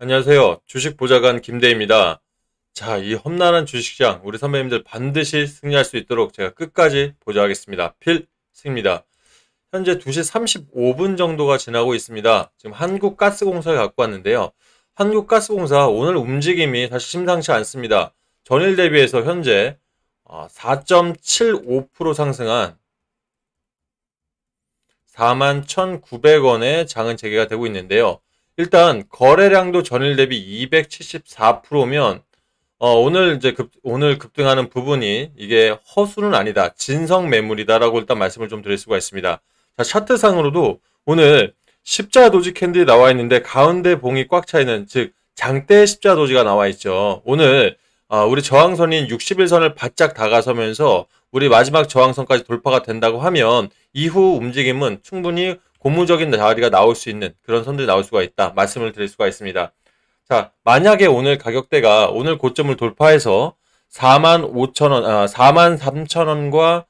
안녕하세요. 주식 보좌관 김대입니다. 자, 이 험난한 주식시장 우리 선배님들 반드시 승리할 수 있도록 제가 끝까지 보좌하겠습니다. 필승입니다. 현재 2시 35분 정도가 지나고 있습니다. 지금 한국가스공사를 갖고 왔는데요. 한국가스공사 오늘 움직임이 사실 심상치 않습니다. 전일 대비해서 현재 4.75% 어, 상승한 41,900원의 장은 재개가 되고 있는데요. 일단 거래량도 전일 대비 274%면 어, 오늘 이제 급, 오늘 급등하는 부분이 이게 허수는 아니다. 진성 매물이다라고 일단 말씀을 좀 드릴 수가 있습니다. 자, 차트상으로도 오늘 십자도지 캔들이 나와 있는데 가운데 봉이 꽉 차 있는 즉 장대 십자도지가 나와 있죠. 오늘 어, 우리 저항선인 60일선을 바짝 다가서면서 우리 마지막 저항선까지 돌파가 된다고 하면 이후 움직임은 충분히 고무적인 자리가 나올 수 있는 그런 선들이 나올 수가 있다 말씀을 드릴 수가 있습니다. 자 만약에 오늘 가격대가 오늘 고점을 돌파해서 4만 5천 원, 아, 4만 3천 원과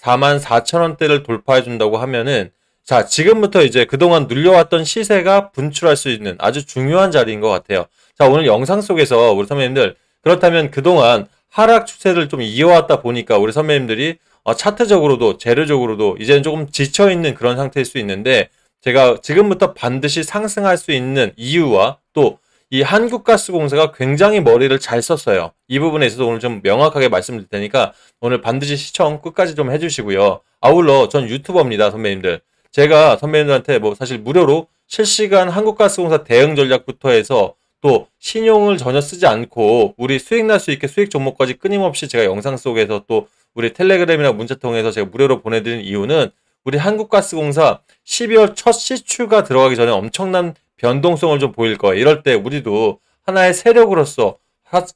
4만 4천 원대를 돌파해 준다고 하면은 자 지금부터 이제 그동안 눌려왔던 시세가 분출할 수 있는 아주 중요한 자리인 것 같아요. 자 오늘 영상 속에서 우리 선배님들 그렇다면 그동안 하락 추세를 좀 이어왔다 보니까 우리 선배님들이 어, 차트적으로도 재료적으로도 이제는 조금 지쳐 있는 그런 상태일 수 있는데 제가 지금부터 반드시 상승할 수 있는 이유와 또 이 한국가스공사가 굉장히 머리를 잘 썼어요. 이 부분에 있어서 오늘 좀 명확하게 말씀드릴 테니까 오늘 반드시 시청 끝까지 좀 해주시고요. 아울러 전 유튜버입니다, 선배님들. 제가 선배님들한테 뭐 사실 무료로 실시간 한국가스공사 대응 전략부터 해서 또 신용을 전혀 쓰지 않고 우리 수익 날 수 있게 수익 종목까지 끊임없이 제가 영상 속에서 또 우리 텔레그램이나 문자 통해서 제가 무료로 보내드린 이유는 우리 한국가스공사 12월 첫 시추가 들어가기 전에 엄청난 변동성을 좀 보일 거예요. 이럴 때 우리도 하나의 세력으로서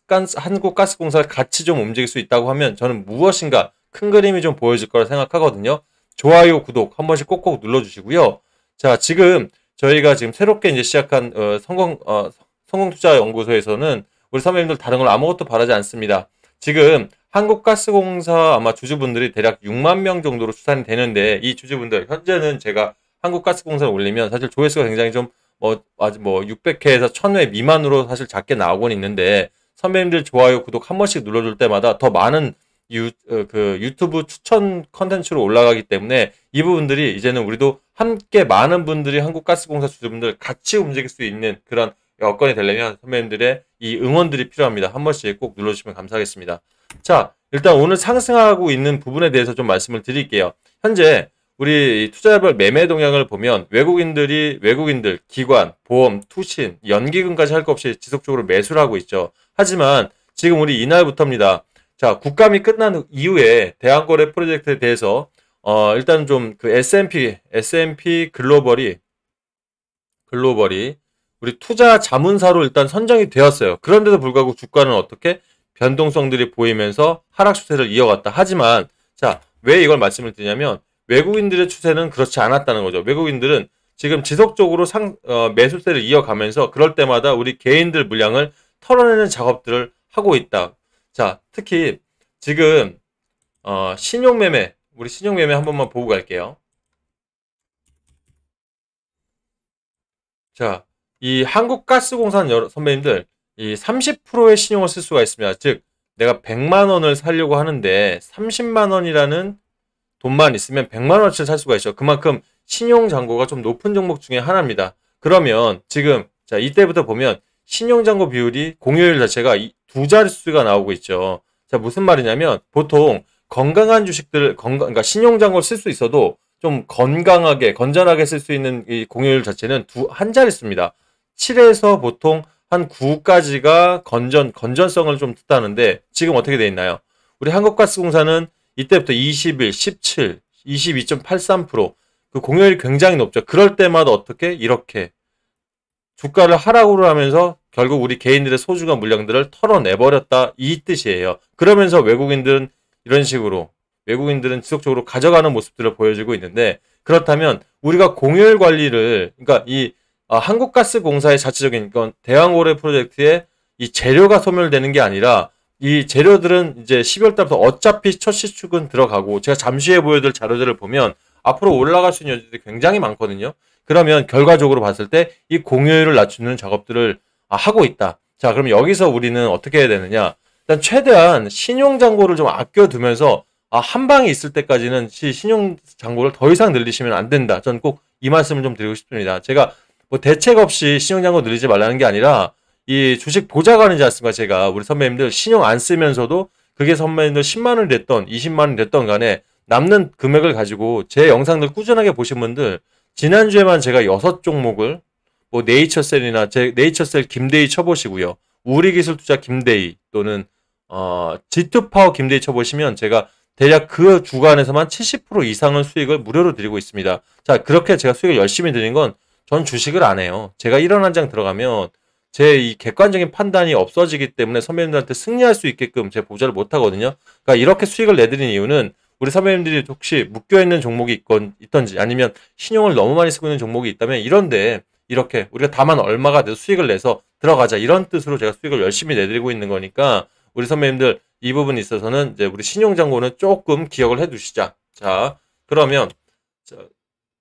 한국가스공사를 같이 좀 움직일 수 있다고 하면 저는 무엇인가 큰 그림이 좀 보여질 거라 생각하거든요. 좋아요, 구독 한 번씩 꼭꼭 눌러주시고요. 자, 지금 저희가 지금 새롭게 이제 시작한 어, 성공 어, 성공투자연구소에서는 우리 선배님들 다른 걸 아무것도 바라지 않습니다. 지금 한국가스공사 아마 주주분들이 대략 6만 명 정도로 추산이 되는데 이 주주분들 현재는 제가 한국가스공사를 올리면 사실 조회수가 굉장히 좀 뭐 아주 뭐 600회에서 1000회 미만으로 사실 작게 나오곤 있는데 선배님들 좋아요 구독 한 번씩 눌러줄 때마다 더 많은 유, 어, 그 유튜브 추천 컨텐츠로 올라가기 때문에 이 부분들이 이제는 우리도 함께 많은 분들이 한국가스공사 주주분들 같이 움직일 수 있는 그런 여건이 되려면 선배님들의 이 응원들이 필요합니다. 한 번씩 꼭 눌러주시면 감사하겠습니다. 자, 일단 오늘 상승하고 있는 부분에 대해서 좀 말씀을 드릴게요. 현재 우리 투자개발 매매 동향을 보면 외국인들이 외국인들, 기관, 보험, 투신, 연기금까지 할 것 없이 지속적으로 매수를 하고 있죠. 하지만 지금 우리 이날부터입니다. 자, 국감이 끝난 이후에 대한거래 프로젝트에 대해서 어, 일단 좀 그 S&P, S&P 글로벌이 글로벌이 우리 투자 자문사로 일단 선정이 되었어요. 그런데도 불구하고 주가는 어떻게 변동성들이 보이면서 하락 추세를 이어갔다. 하지만 자, 왜 이걸 말씀을 드냐면 외국인들의 추세는 그렇지 않았다는 거죠. 외국인들은 지금 지속적으로 상, 어, 매수세를 이어가면서 그럴 때마다 우리 개인들 물량을 털어내는 작업들을 하고 있다. 자, 특히 지금 어, 신용매매, 우리 신용매매 한 번만 보고 갈게요. 자, 이 한국가스공사 선배님들 이 30%의 신용을 쓸 수가 있습니다. 즉 내가 100만 원을 살려고 하는데 30만 원이라는 돈만 있으면 100만 원어치를 살 수가 있죠. 그만큼 신용 잔고가 좀 높은 종목 중에 하나입니다. 그러면 지금 자 이때부터 보면 신용 잔고 비율이 공휴일 자체가 두 자릿수가 나오고 있죠. 자 무슨 말이냐면 보통 건강한 주식들 건강 그러니까 신용 잔고 쓸 수 있어도 좀 건강하게 건전하게 쓸 수 있는 이공휴일 자체는 두 한 자릿수입니다. 7에서 보통 한 9까지가 건전, 건전성을 좀 뜻하는데 지금 어떻게 돼 있나요? 우리 한국가스공사는 이때부터 21, 17, 22.83%그 공여율이 굉장히 높죠. 그럴 때마다 어떻게 이렇게 주가를 하락으로 하면서 결국 우리 개인들의 소중한 물량들을 털어내버렸다 이 뜻이에요. 그러면서 외국인들은 이런 식으로 외국인들은 지속적으로 가져가는 모습들을 보여주고 있는데 그렇다면 우리가 공여율 관리를 그러니까 이 아, 한국가스공사의 자체적인 건대왕오래 프로젝트에 이 재료가 소멸되는 게 아니라 이 재료들은 이제 12월 달부터 어차피 첫 시축은 들어가고 제가 잠시 후에 보여드릴 자료들을 보면 앞으로 올라갈 수 있는 여지들이 굉장히 많거든요. 그러면 결과적으로 봤을 때 이 공휴율을 낮추는 작업들을 아, 하고 있다. 자, 그럼 여기서 우리는 어떻게 해야 되느냐? 일단 최대한 신용 장고를좀 아껴 두면서 아, 한 방이 있을 때까지는 신용 장고를더 이상 늘리시면 안 된다. 저는 꼭 이 말씀을 좀 드리고 싶습니다. 제가 뭐 대책 없이 신용장고 늘리지 말라는 게 아니라 이 주식 보좌관이지 않습니까? 제가 우리 선배님들 신용 안 쓰면서도 그게 선배님들 10만 원 됐던 20만 원 됐던 간에 남는 금액을 가지고 제 영상들 꾸준하게 보신 분들 지난주에만 제가 6 종목을 뭐 네이처셀이나 제 네이처셀 김대희 쳐보시고요. 우리기술투자 김대희 또는 어, G2파워 김대희 쳐보시면 제가 대략 그 주간에서만 70%이상은 수익을 무료로 드리고 있습니다. 자, 그렇게 제가 수익을 열심히 드린 건전 주식을 안 해요. 제가 1원 한장 들어가면 제 이 객관적인 판단이 없어지기 때문에 선배님들한테 승리할 수 있게끔 제 보좌를 못 하거든요. 그러니까 이렇게 수익을 내드린 이유는 우리 선배님들이 혹시 묶여 있는 종목이 있건 있던지 아니면 신용을 너무 많이 쓰고 있는 종목이 있다면 이런데 이렇게 우리가 다만 얼마가 돼서 수익을 내서 들어가자 이런 뜻으로 제가 수익을 열심히 내드리고 있는 거니까 우리 선배님들 이 부분에 있어서는 이제 우리 신용장고는 조금 기억을 해 두시자. 자, 그러면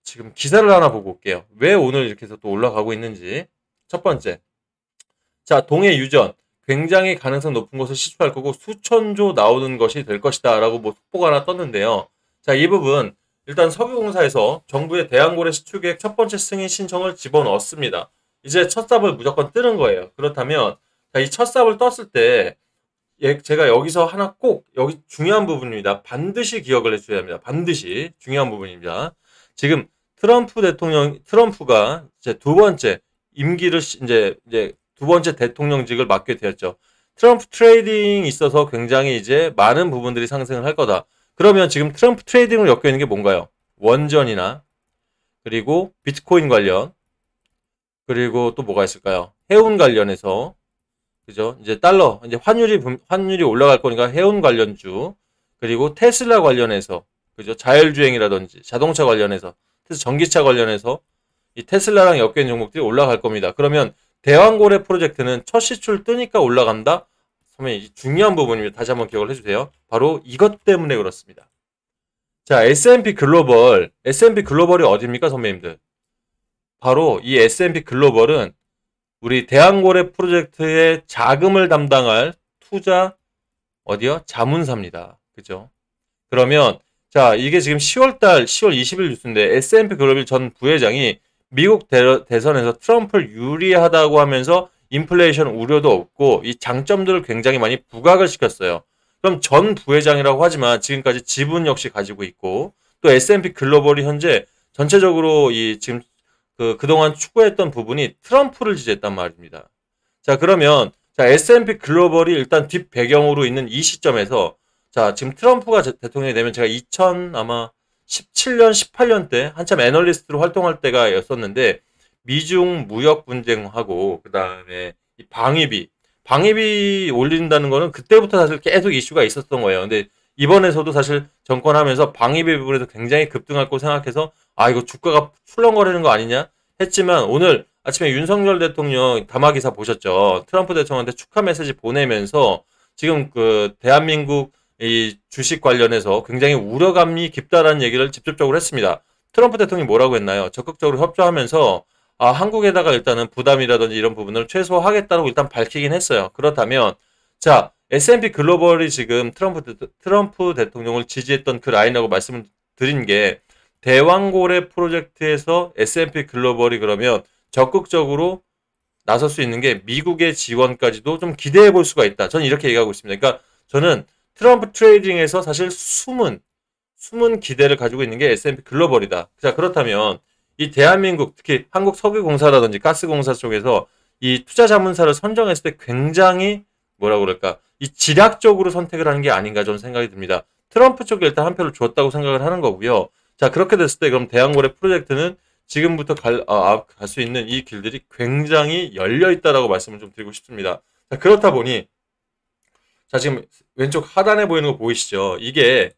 지금 기사를 하나 보고 올게요. 왜 오늘 이렇게 해서 또 올라가고 있는지. 첫 번째. 자, 동해 유전. 굉장히 가능성 높은 것을 시추할 거고 수천조 나오는 것이 될 것이다. 라고 뭐 속보가 하나 떴는데요. 자, 이 부분. 일단 석유공사에서 정부의 대한고래 시추 계획 첫 번째 승인 신청을 집어넣었습니다. 이제 첫 삽을 무조건 뜨는 거예요. 그렇다면 자, 이 첫 삽을 떴을 때 예, 제가 여기서 하나 꼭 여기 중요한 부분입니다. 반드시 기억을 해줘야 합니다. 반드시 중요한 부분입니다. 지금 트럼프 대통령 트럼프가 이제 두 번째 임기를 이제 이제 두 번째 대통령직을 맡게 되었죠. 트럼프 트레이딩 있어서 굉장히 이제 많은 부분들이 상승을 할 거다. 그러면 지금 트럼프 트레이딩을 엮여 있는 게 뭔가요? 원전이나 그리고 비트코인 관련 그리고 또 뭐가 있을까요? 해운 관련해서 그죠? 이제 달러 이제 환율이 환율이 올라갈 거니까 해운 관련주 그리고 테슬라 관련해서 그죠? 자율주행이라든지 자동차 관련해서 그래서 전기차 관련해서 이 테슬라랑 엮인 종목들이 올라갈 겁니다. 그러면 대왕고래 프로젝트는 첫 시출 뜨니까 올라간다? 선배님, 중요한 부분입니다. 다시 한번 기억을 해주세요. 바로 이것 때문에 그렇습니다. 자, S&P 글로벌. S&P 글로벌이 어딥니까 선배님들? 바로 이 S&P 글로벌은 우리 대한고래 프로젝트의 자금을 담당할 투자 어디요? 자문사입니다. 그죠? 그러면 자, 이게 지금 10월달, 10월 20일 뉴스인데 S&P 글로벌 전 부회장이 미국 대, 대선에서 트럼프를 유리하다고 하면서 인플레이션 우려도 없고 이 장점들을 굉장히 많이 부각을 시켰어요. 그럼 전 부회장이라고 하지만 지금까지 지분 역시 가지고 있고 또 S&P 글로벌이 현재 전체적으로 이 지금 그 그동안 추구했던 부분이 트럼프를 지지했단 말입니다. 자, 그러면 자, S&P 글로벌이 일단 뒷배경으로 있는 이 시점에서 자, 지금 트럼프가 대통령이 되면 제가 2000 아마 17년, 18년 때 한참 애널리스트로 활동할 때가였었는데 미중 무역 분쟁하고 그다음에 방위비 방위비 올린다는 거는 그때부터 사실 계속 이슈가 있었던 거예요. 근데 이번에서도 사실 정권하면서 방위비 부분에서 굉장히 급등할 거 생각해서 아 이거 주가가 출렁거리는 거 아니냐 했지만 오늘 아침에 윤석열 대통령 담화 기사 보셨죠? 트럼프 대통령한테 축하 메시지 보내면서 지금 그 대한민국 이 주식 관련해서 굉장히 우려감이 깊다라는 얘기를 직접적으로 했습니다. 트럼프 대통령이 뭐라고 했나요? 적극적으로 협조하면서 아, 한국에다가 일단은 부담이라든지 이런 부분을 최소화하겠다고 일단 밝히긴 했어요. 그렇다면 자 S&P 글로벌이 지금 트럼프, 대, 트럼프 대통령을 지지했던 그라인이라고 말씀을 드린 게 대왕고래 프로젝트에서 S&P 글로벌이 그러면 적극적으로 나설 수 있는 게 미국의 지원까지도 좀 기대해 볼 수가 있다. 저는 이렇게 얘기하고 있습니다. 그러니까 저는 트럼프 트레이딩에서 사실 숨은 숨은 기대를 가지고 있는 게 S&P 글로벌이다. 자 그렇다면 이 대한민국 특히 한국 석유공사라든지 가스공사 쪽에서 이 투자 자문사를 선정했을 때 굉장히 뭐라고 그럴까 이 지략적으로 선택을 하는 게 아닌가 저는 생각이 듭니다. 트럼프 쪽에 일단 한 표를 줬다고 생각을 하는 거고요. 자 그렇게 됐을 때 그럼 대한거래 프로젝트는 지금부터 갈수 어, 아, 있는 이 길들이 굉장히 열려 있다라고 말씀을 좀 드리고 싶습니다. 자, 그렇다 보니 자, 지금 왼쪽 하단에 보이는 거 보이시죠? 이게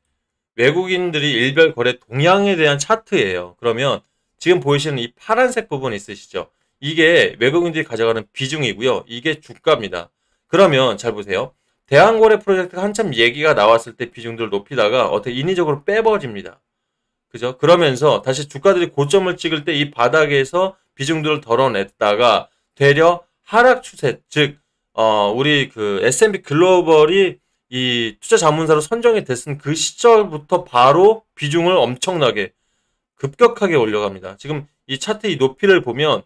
외국인들이 일별 거래 동향에 대한 차트예요. 그러면 지금 보이시는 이 파란색 부분 있으시죠? 이게 외국인들이 가져가는 비중이고요. 이게 주가입니다. 그러면 잘 보세요. 대한거래 프로젝트가 한참 얘기가 나왔을 때 비중들을 높이다가 어떻게 인위적으로 빼버립니다. 그죠? 그러면서 다시 주가들이 고점을 찍을 때 이 바닥에서 비중들을 덜어냈다가 되려 하락 추세, 즉 어, 우리 그 s m b 글로벌이 이 투자 자문사로 선정이 됐은 그 시절부터 바로 비중을 엄청나게 급격하게 올려갑니다. 지금 이 차트 이 높이를 보면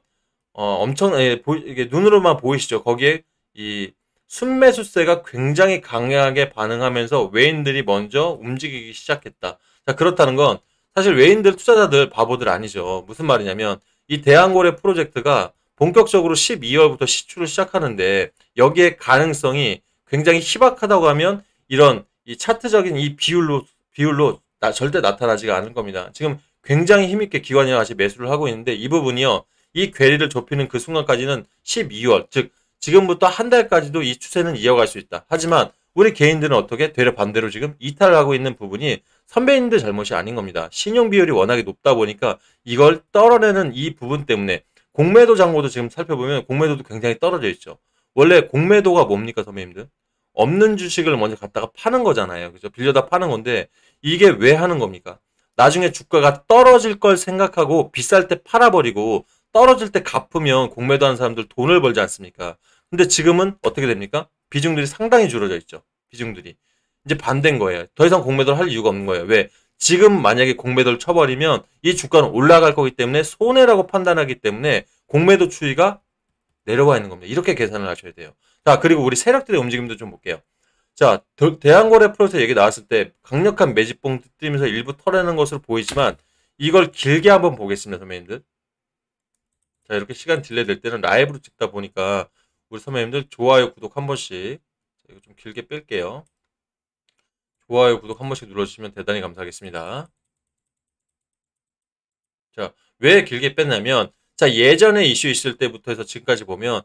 어, 엄청 예, 보, 이게 눈으로만 보이시죠. 거기에 이 순매수세가 굉장히 강하게 반응하면서 외인들이 먼저 움직이기 시작했다. 자, 그렇다는 건 사실 외인들 투자자들 바보들 아니죠. 무슨 말이냐면 이 대한거래 프로젝트가 본격적으로 12월부터 시출을 시작하는데 여기에 가능성이 굉장히 희박하다고 하면 이런 이 차트적인 이 비율로 비율로 나, 절대 나타나지가 않을 겁니다. 지금 굉장히 힘있게 기관이랑 같이 매수를 하고 있는데 이 부분이요. 이 괴리를 좁히는 그 순간까지는 12월, 즉 지금부터 한 달까지도 이 추세는 이어갈 수 있다. 하지만 우리 개인들은 어떻게 되려 반대로 지금 이탈을 하고 있는 부분이 선배님들 잘못이 아닌 겁니다. 신용 비율이 워낙에 높다 보니까 이걸 떨어내는 이 부분 때문에 공매도 잔고도 지금 살펴보면 공매도도 굉장히 떨어져 있죠. 원래 공매도가 뭡니까 선배님들? 없는 주식을 먼저 갖다가 파는 거잖아요. 그죠? 빌려다 파는 건데 이게 왜 하는 겁니까? 나중에 주가가 떨어질 걸 생각하고 비쌀 때 팔아버리고 떨어질 때 갚으면 공매도 하는 사람들 돈을 벌지 않습니까? 근데 지금은 어떻게 됩니까? 비중들이 상당히 줄어져 있죠. 비중들이. 이제 반대인 거예요. 더 이상 공매도를 할 이유가 없는 거예요. 왜? 지금 만약에 공매도를 쳐버리면 이 주가는 올라갈 거기 때문에 손해라고 판단하기 때문에 공매도 추이가 내려와 있는 겁니다. 이렇게 계산을 하셔야 돼요. 자, 그리고 우리 세력들의 움직임도 좀 볼게요. 자, 대한거래 프로세서 얘기 나왔을 때 강력한 매집봉 뜨면서 일부 털어내는 것으로 보이지만 이걸 길게 한번 보겠습니다, 선배님들. 자, 이렇게 시간 딜레이 될 때는 라이브로 찍다 보니까 우리 선배님들 좋아요, 구독 한 번씩. 이거 좀 길게 뺄게요. 좋아요, 구독 한 번씩 눌러주시면 대단히 감사하겠습니다. 자, 왜 길게 뺐냐면, 자, 예전에 이슈 있을 때부터 해서 지금까지 보면,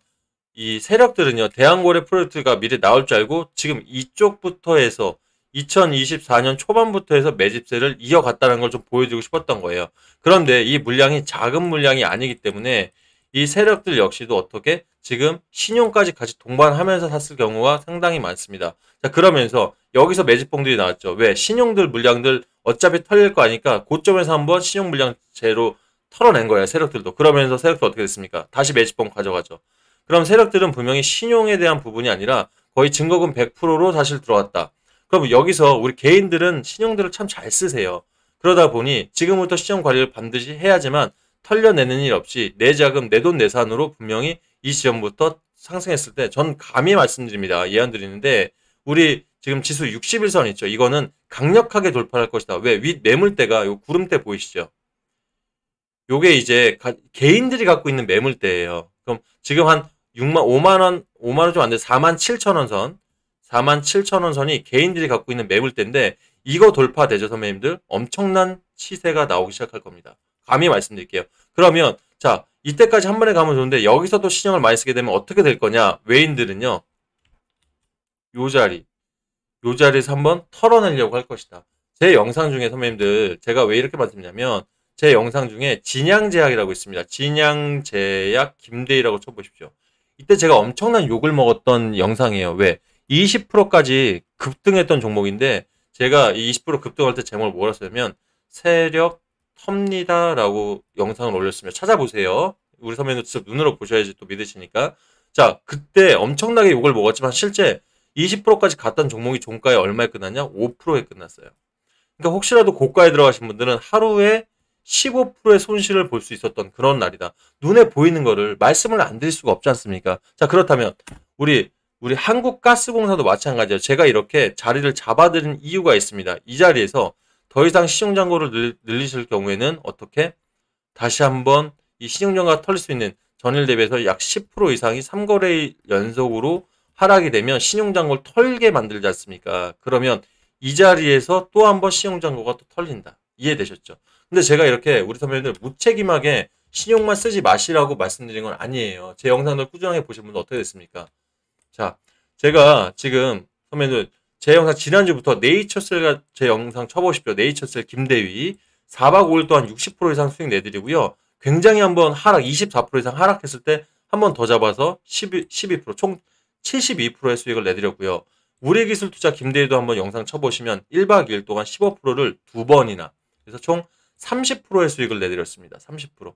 이 세력들은요, 대한고래 프로젝트가 미리 나올 줄 알고, 지금 이쪽부터 해서, 2024년 초반부터 해서 매집세를 이어갔다는 걸 좀 보여주고 싶었던 거예요. 그런데 이 물량이 작은 물량이 아니기 때문에 이 세력들 역시도 어떻게 지금 신용까지 같이 동반하면서 샀을 경우가 상당히 많습니다. 자, 그러면서 여기서 매집봉들이 나왔죠. 왜? 신용들 물량들 어차피 털릴 거 아니까 고점에서 한번 신용 물량제로 털어낸 거예요. 세력들도. 그러면서 세력도 어떻게 됐습니까? 다시 매집봉 가져가죠. 그럼 세력들은 분명히 신용에 대한 부분이 아니라 거의 증거금 100%로 사실 들어왔다. 그럼 여기서 우리 개인들은 신용들을 참 잘 쓰세요. 그러다 보니 지금부터 신용 관리를 반드시 해야지만 털려내는 일 없이 내 자금 내 돈 내산으로 분명히 이 지점부터 상승했을 때 전 감히 말씀드립니다. 예언 드리는데 우리 지금 지수 61선 있죠. 이거는 강력하게 돌파할 것이다. 왜? 윗 매물대가 요 구름대 보이시죠? 요게 이제 가, 개인들이 갖고 있는 매물대예요. 그럼 지금 한 6만 5만 원 5만 원 좀 안 돼. 4만 7천 원 선. 4만 7천 원 선이 개인들이 갖고 있는 매물대인데 이거 돌파되죠, 선배님들? 엄청난 시세가 나오기 시작할 겁니다. 감히 말씀드릴게요. 그러면 자 이때까지 한 번에 가면 좋은데 여기서 도 신형을 많이 쓰게 되면 어떻게 될 거냐? 외인들은요. 요 자리 요 자리에서 한 번 털어내려고 할 것이다. 제 영상 중에 선배님들 제가 왜 이렇게 말씀드냐면 제 영상 중에 진양제약이라고 있습니다. 진양제약 김대희라고 쳐보십시오. 이때 제가 엄청난 욕을 먹었던 영상이에요. 왜? 20%까지 급등했던 종목인데 제가 이 20% 급등할 때 제목을 뭐라 썼냐면 세력 텁니다라고 영상을 올렸으면 찾아보세요. 우리 선배님 도 직접 눈으로 보셔야지 또 믿으시니까. 자, 그때 엄청나게 욕을 먹었지만 실제 20%까지 갔던 종목이 종가에 얼마에 끝났냐? 5%에 끝났어요. 그러니까 혹시라도 고가에 들어가신 분들은 하루에 15%의 손실을 볼 수 있었던 그런 날이다. 눈에 보이는 거를 말씀을 안 드릴 수가 없지 않습니까? 자, 그렇다면 우리 우리 한국가스공사도 마찬가지예요. 제가 이렇게 자리를 잡아드린 이유가 있습니다. 이 자리에서 더 이상 신용장고를 늘리실 경우에는 어떻게 다시 한번 이 신용장고가 털릴 수 있는 전일 대비해서 약 10% 이상이 3거래 연속으로 하락이 되면 신용장고를 털게 만들지 않습니까? 그러면 이 자리에서 또 한 번 신용장고가또 털린다. 이해되셨죠? 근데 제가 이렇게 우리 선배님들 무책임하게 신용만 쓰지 마시라고 말씀드린 건 아니에요. 제 영상들 꾸준하게 보신 분들 어떻게 됐습니까? 자, 제가 지금 선배님들 제 영상 지난주부터 네이처셀 제 영상 쳐보십시오. 네이처셀 김대위 4박 5일 동안 60% 이상 수익 내드리고요. 굉장히 한번 하락 24% 이상 하락했을 때한번더 잡아서 12, 12%총 72%의 수익을 내드렸고요. 우리 기술 투자 김대위도 한번 영상 쳐보시면 1박 2일 동안 15%를 두 번이나 그래서 총 30%의 수익을 내드렸습니다. 30%.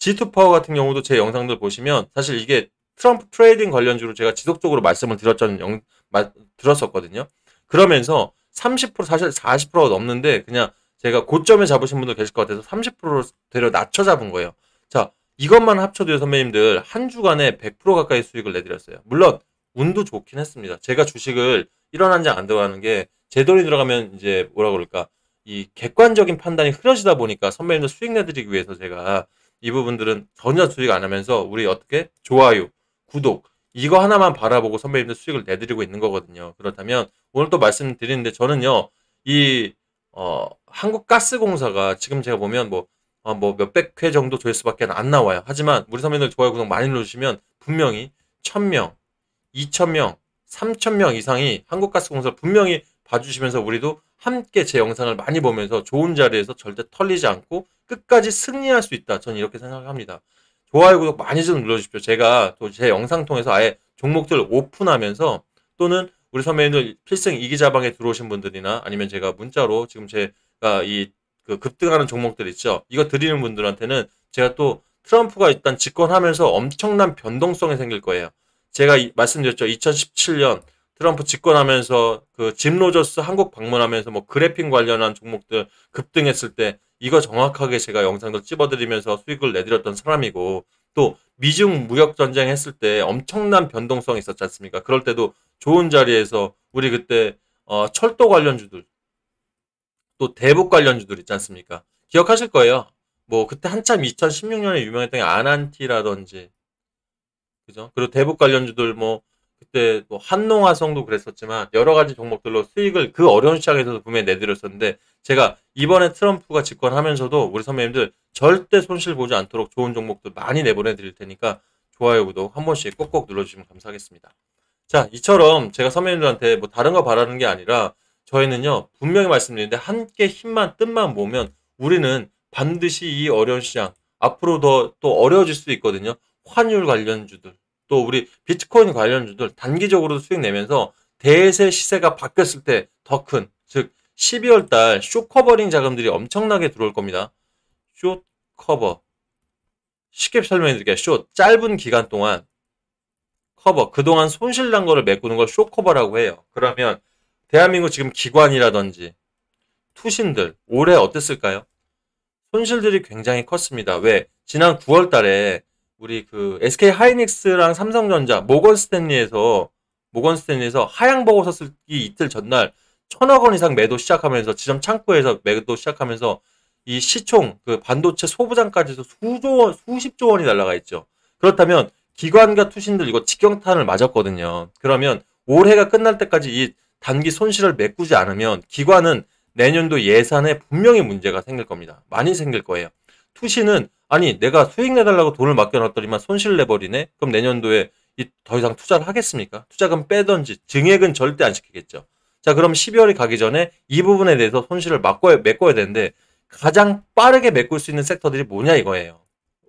G2파워 같은 경우도 제 영상들 보시면 사실 이게 트럼프 트레이딩 관련주로 제가 지속적으로 말씀을 드렸던 영, 마, 들었었거든요. 그러면서 30% 사실 40%가 넘는데 그냥 제가 고점에 잡으신 분도 계실 것 같아서 30%로 되려 낮춰 잡은 거예요. 자, 이것만 합쳐도요, 선배님들 한 주간에 100% 가까이 수익을 내드렸어요. 물론 운도 좋긴 했습니다. 제가 주식을 1원 한지안 들어가는 게 제 돈이 들어가면 이제 뭐라 그럴까 이 객관적인 판단이 흐려지다 보니까 선배님들 수익 내드리기 위해서 제가 이 부분들은 전혀 수익 안 하면서 우리 어떻게 좋아요, 구독 이거 하나만 바라보고 선배님들 수익을 내드리고 있는 거거든요. 그렇다면 오늘 또 말씀드리는데 저는요 이 어, 한국가스공사가 지금 제가 보면 뭐, 어, 뭐 몇백 회 정도 조회수밖에 안 나와요. 하지만 우리 선배님들 좋아요 구독 많이 눌러주시면 분명히 천명 이천 명 삼천 명 이상이 한국가스공사 분명히 봐주시면서 우리도 함께 제 영상을 많이 보면서 좋은 자리에서 절대 털리지 않고 끝까지 승리할 수 있다. 저는 이렇게 생각합니다. 좋아요, 구독 많이 좀 눌러주십시오. 제가 또 제 영상 통해서 아예 종목들 오픈하면서 또는 우리 선배님들 필승 이기자방에 들어오신 분들이나 아니면 제가 문자로 지금 제가 이그 급등하는 종목들 있죠. 이거 드리는 분들한테는 제가 또 트럼프가 일단 집권하면서 엄청난 변동성이 생길 거예요. 제가 이, 말씀드렸죠. 2017년 트럼프 집권하면서 그 짐 로저스 한국 방문하면서 뭐 그래핀 관련한 종목들 급등했을 때 이거 정확하게 제가 영상도 찝어드리면서 수익을 내드렸던 사람이고 또 미중 무역 전쟁 했을 때 엄청난 변동성이 있었지 않습니까? 그럴 때도 좋은 자리에서 우리 그때 어, 철도 관련주들 또 대북 관련주들 있지 않습니까? 기억하실 거예요. 뭐 그때 한참 2016년에 유명했던 게 아난티라든지 그죠? 그리고 대북 관련주들 뭐 그때 뭐 한농화성도 그랬었지만 여러 가지 종목들로 수익을 그 어려운 시장에서도 분명히 내드렸었는데 제가 이번에 트럼프가 집권하면서도 우리 선배님들 절대 손실 보지 않도록 좋은 종목들 많이 내보내 드릴 테니까 좋아요, 구독 한 번씩 꼭꼭 눌러주시면 감사하겠습니다. 자, 이처럼 제가 선배님들한테 뭐 다른 거 바라는 게 아니라 저희는요, 분명히 말씀드리는데 함께 힘만, 뜻만 모으면 우리는 반드시 이 어려운 시장, 앞으로 더 또 어려워질 수도 있거든요. 환율 관련주들, 또 우리 비트코인 관련주들 단기적으로 수익 내면서 대세 시세가 바뀌었을 때 더 큰, 즉 12월 달 쇼커버링 자금들이 엄청나게 들어올 겁니다. 쇼커버. 쉽게 설명해 드릴게요. 쇼, 짧은 기간 동안 커버, 그동안 손실 난 거를 메꾸는 걸 쇼커버라고 해요. 그러면 대한민국 지금 기관이라든지 투신들 올해 어땠을까요? 손실들이 굉장히 컸습니다. 왜? 지난 9월 달에 우리 그 SK 하이닉스랑 삼성전자 모건 스탠리에서 모건 스탠리에서 하향 보고서 쓰기 이틀 전날 천억 원 이상 매도 시작하면서 지점 창구에서 매도 시작하면서 이 시총 그 반도체 소부장까지 해서 수조 원 수십조 원이 날라가 있죠. 그렇다면 기관과 투신들 이거 직경탄을 맞았거든요. 그러면 올해가 끝날 때까지 이 단기 손실을 메꾸지 않으면 기관은 내년도 예산에 분명히 문제가 생길 겁니다. 많이 생길 거예요. 투시는 아니 내가 수익 내달라고 돈을 맡겨놨더니만 손실 내버리네. 그럼 내년도에 더 이상 투자를 하겠습니까? 투자금 빼던지 증액은 절대 안 시키겠죠. 자 그럼 12월이 가기 전에 이 부분에 대해서 손실을 막고야 메꿔야 되는데 가장 빠르게 메꿀 수 있는 섹터들이 뭐냐 이거예요.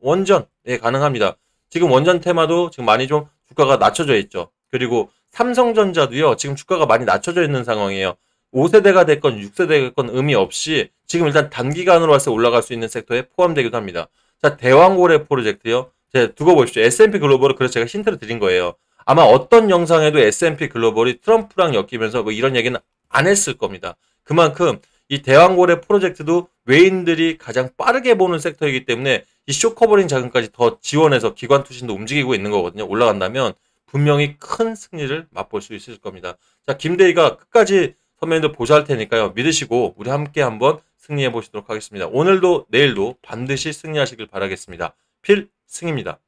원전 예 가능합니다. 지금 원전 테마도 지금 많이 좀 주가가 낮춰져 있죠. 그리고 삼성전자도요 지금 주가가 많이 낮춰져 있는 상황이에요. 5세대가 됐건 6세대가 됐건 의미 없이 지금 일단 단기간으로 와서 올라갈 수 있는 섹터에 포함되기도 합니다. 자, 대왕고래 프로젝트요. 제 두고 보십시오. S&P 글로벌을 그래서 제가 힌트를 드린 거예요. 아마 어떤 영상에도 S&P 글로벌이 트럼프랑 엮이면서 뭐 이런 얘기는 안 했을 겁니다. 그만큼 이 대왕고래 프로젝트도 외인들이 가장 빠르게 보는 섹터이기 때문에 이 쇼커버링 자금까지 더 지원해서 기관 투신도 움직이고 있는 거거든요. 올라간다면 분명히 큰 승리를 맛볼 수 있을 겁니다. 자, 김대희가 끝까지 선배님들 보좌할 테니까요. 믿으시고 우리 함께 한번 승리해 보시도록 하겠습니다. 오늘도 내일도 반드시 승리하시길 바라겠습니다. 필승입니다.